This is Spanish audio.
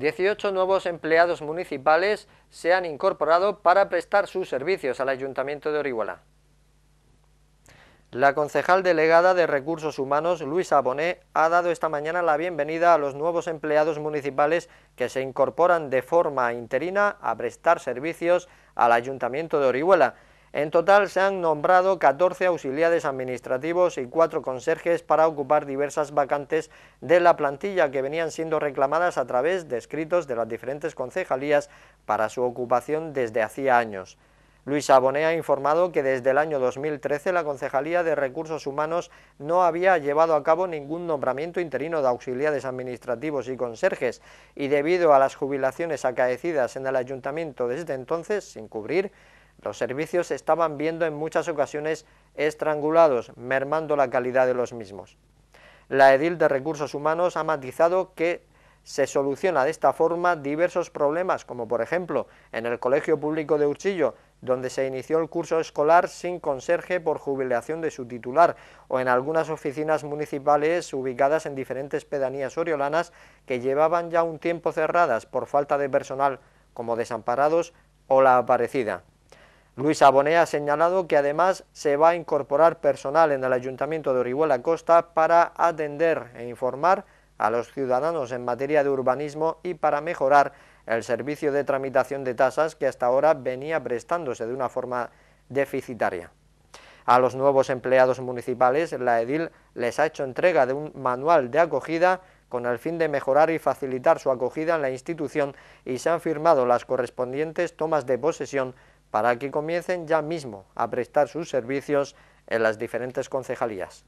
18 nuevos empleados municipales se han incorporado para prestar sus servicios al Ayuntamiento de Orihuela. La concejal delegada de Recursos Humanos, Luisa Bonet, ha dado esta mañana la bienvenida a los nuevos empleados municipales que se incorporan de forma interina a prestar servicios al Ayuntamiento de Orihuela. En total se han nombrado 14 auxiliares administrativos y 4 conserjes para ocupar diversas vacantes de la plantilla que venían siendo reclamadas a través de escritos de las diferentes concejalías para su ocupación desde hacía años. Luis Aboné ha informado que desde el año 2013 la Concejalía de Recursos Humanos no había llevado a cabo ningún nombramiento interino de auxiliares administrativos y conserjes y debido a las jubilaciones acaecidas en el ayuntamiento desde entonces sin cubrir, los servicios se estaban viendo en muchas ocasiones estrangulados, mermando la calidad de los mismos. La edil de recursos humanos ha matizado que se soluciona de esta forma diversos problemas, como por ejemplo en el Colegio Público de Urchillo, donde se inició el curso escolar sin conserje por jubilación de su titular, o en algunas oficinas municipales ubicadas en diferentes pedanías oriolanas que llevaban ya un tiempo cerradas por falta de personal, como desamparados o la aparecida. Luis Aboné ha señalado que además se va a incorporar personal en el Ayuntamiento de Orihuela Costa para atender e informar a los ciudadanos en materia de urbanismo y para mejorar el servicio de tramitación de tasas que hasta ahora venía prestándose de una forma deficitaria. A los nuevos empleados municipales, la EDIL les ha hecho entrega de un manual de acogida con el fin de mejorar y facilitar su acogida en la institución y se han firmado las correspondientes tomas de posesión para que comiencen ya mismo a prestar sus servicios en las diferentes concejalías.